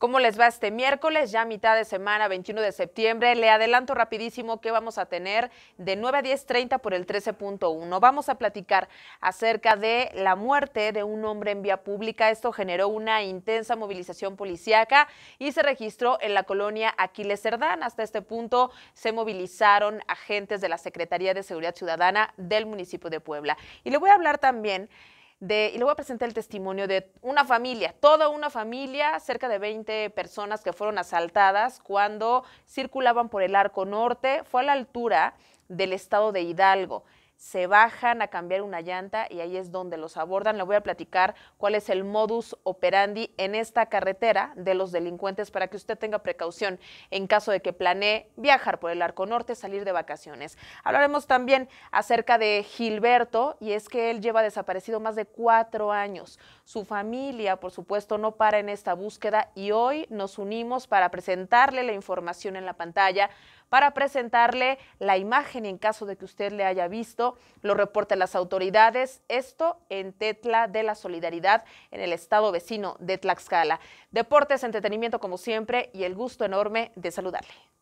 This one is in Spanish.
¿Cómo les va este miércoles? Ya mitad de semana, 21 de septiembre. Le adelanto rapidísimo que vamos a tener de 9 a 10.30 por el 13.1. Vamos a platicar acerca de la muerte de un hombre en vía pública. Esto generó una intensa movilización policíaca y se registró en la colonia Aquiles Cerdán. Hasta este punto se movilizaron agentes de la Secretaría de Seguridad Ciudadana del municipio de Puebla. Y le voy a hablar también y le voy a presentar el testimonio de una familia, toda una familia, cerca de 20 personas que fueron asaltadas cuando circulaban por el Arco Norte, fue a la altura del estado de Hidalgo se bajan a cambiar una llanta y ahí es donde los abordan. Le voy a platicar cuál es el modus operandi en esta carretera de los delincuentes para que usted tenga precaución en caso de que planee viajar por el Arco Norte, salir de vacaciones. Hablaremos también acerca de Gilberto y es que él lleva desaparecido más de cuatro años. Su familia, por supuesto, no para en esta búsqueda y hoy nos unimos para presentarle la información en la pantalla para presentarle la imagen en caso de que usted le haya visto. Lo reportan las autoridades. Esto en Tetla de la Solidaridad, en el estado vecino de Tlaxcala. Deportes, entretenimiento como siempre y el gusto enorme de saludarle.